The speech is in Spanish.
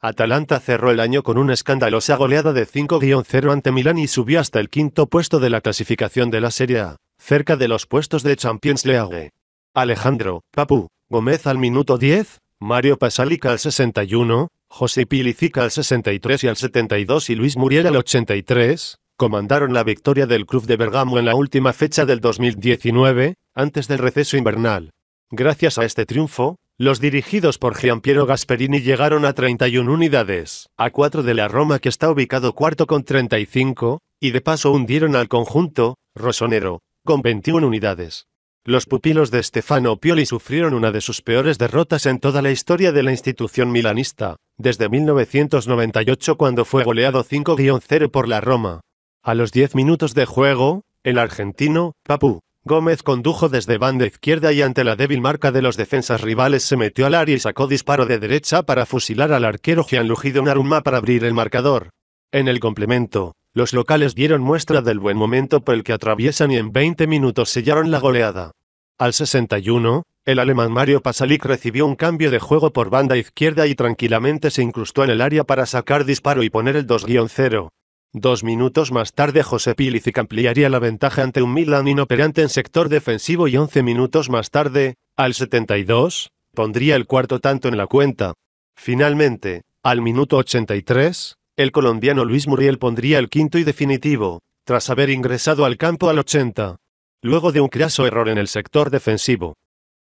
Atalanta cerró el año con una escandalosa goleada de 5-0 ante Milán y subió hasta el quinto puesto de la clasificación de la Serie A, cerca de los puestos de Champions League. Alejandro, Papu, Gómez al minuto 10, Mario Pasalica al 61, José Pilicica al 63 y al 72 y Luis Muriel al 83, comandaron la victoria del Club de Bergamo en la última fecha del 2019, antes del receso invernal. Gracias a este triunfo, los dirigidos por Giampiero Gasperini llegaron a 31 unidades, a 4 de la Roma que está ubicado cuarto con 35, y de paso hundieron al conjunto, Rosonero, con 21 unidades. Los pupilos de Stefano Pioli sufrieron una de sus peores derrotas en toda la historia de la institución milanista, desde 1998 cuando fue goleado 5-0 por la Roma. A los 10 minutos de juego, el argentino, Papu, Gómez condujo desde banda izquierda y ante la débil marca de los defensas rivales se metió al área y sacó disparo de derecha para fusilar al arquero Gianluigi Donnarumma para abrir el marcador. En el complemento, los locales dieron muestra del buen momento por el que atraviesan y en 20 minutos sellaron la goleada. Al 61, el alemán Mario Pasalic recibió un cambio de juego por banda izquierda y tranquilamente se incrustó en el área para sacar disparo y poner el 2-0. Dos minutos más tarde José y ampliaría la ventaja ante un Milan inoperante en sector defensivo y 11 minutos más tarde, al 72, pondría el cuarto tanto en la cuenta. Finalmente, al minuto 83, el colombiano Luis Muriel pondría el quinto y definitivo, tras haber ingresado al campo al 80, luego de un craso error en el sector defensivo.